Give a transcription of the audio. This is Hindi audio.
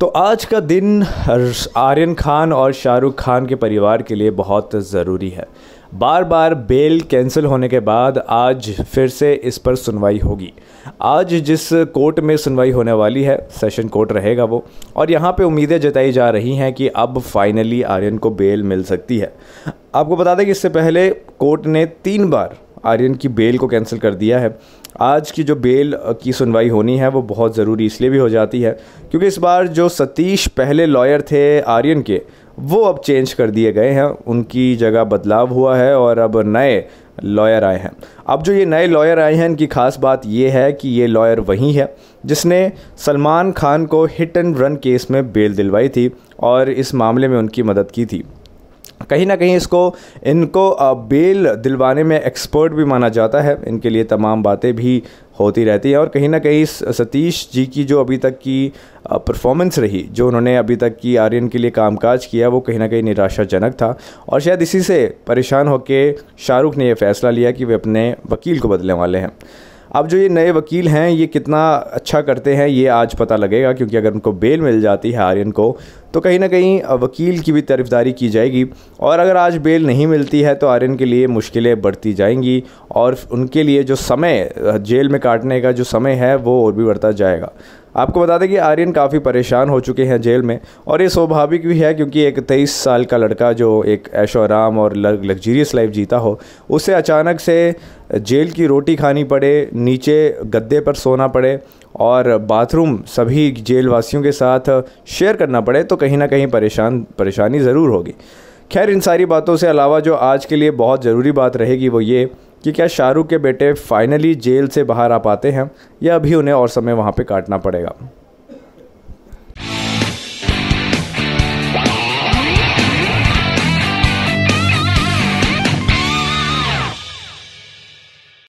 तो आज का दिन आर्यन खान और शाहरुख खान के परिवार के लिए बहुत ज़रूरी है बार बार बेल कैंसिल होने के बाद आज फिर से इस पर सुनवाई होगी आज जिस कोर्ट में सुनवाई होने वाली है सेशन कोर्ट रहेगा वो और यहाँ पे उम्मीदें जताई जा रही हैं कि अब फाइनली आर्यन को बेल मिल सकती है आपको बता दें कि इससे पहले कोर्ट ने तीन बार आर्यन की बेल को कैंसिल कर दिया है आज की जो बेल की सुनवाई होनी है वो बहुत ज़रूरी इसलिए भी हो जाती है क्योंकि इस बार जो सतीश पहले लॉयर थे आर्यन के वो अब चेंज कर दिए गए हैं उनकी जगह बदलाव हुआ है और अब नए लॉयर आए हैं अब जो ये नए लॉयर आए हैं इनकी खास बात ये है कि ये लॉयर वही है जिसने सलमान खान को हिट एंड रन केस में बेल दिलवाई थी और इस मामले में उनकी मदद की थी कहीं ना कहीं इसको इनको बेल दिलवाने में एक्सपर्ट भी माना जाता है इनके लिए तमाम बातें भी होती रहती हैं और कहीं ना कहीं सतीश जी की जो अभी तक की परफॉर्मेंस रही जो उन्होंने अभी तक की आर्यन के लिए कामकाज किया वो कहीं ना कहीं निराशाजनक था और शायद इसी से परेशान होकर शाहरुख ने यह फ़ैसला लिया कि वे अपने वकील को बदलने वाले हैं अब जो ये नए वकील हैं ये कितना अच्छा करते हैं ये आज पता लगेगा क्योंकि अगर उनको बेल मिल जाती है आर्यन को तो कहीं ना कहीं वकील की भी तरफदारी की जाएगी और अगर आज बेल नहीं मिलती है तो आर्यन के लिए मुश्किलें बढ़ती जाएंगी और उनके लिए जो समय जेल में काटने का जो समय है वो और भी बढ़ता जाएगा आपको बता दें कि आर्यन काफ़ी परेशान हो चुके हैं जेल में और ये स्वाभाविक भी है क्योंकि एक तेईस साल का लड़का जो एक ऐशो आराम और लग्जरियस लाइफ जीता हो उसे अचानक से जेल की रोटी खानी पड़े नीचे गद्दे पर सोना पड़े और बाथरूम सभी जेल वासियों के साथ शेयर करना पड़े तो कहीं ना कहीं परेशान परेशानी ज़रूर होगी खैर इन सारी बातों से अलावा जो आज के लिए बहुत ज़रूरी बात रहेगी वो ये कि क्या शाहरुख के बेटे फाइनली जेल से बाहर आ पाते हैं या अभी उन्हें और समय वहाँ पर काटना पड़ेगा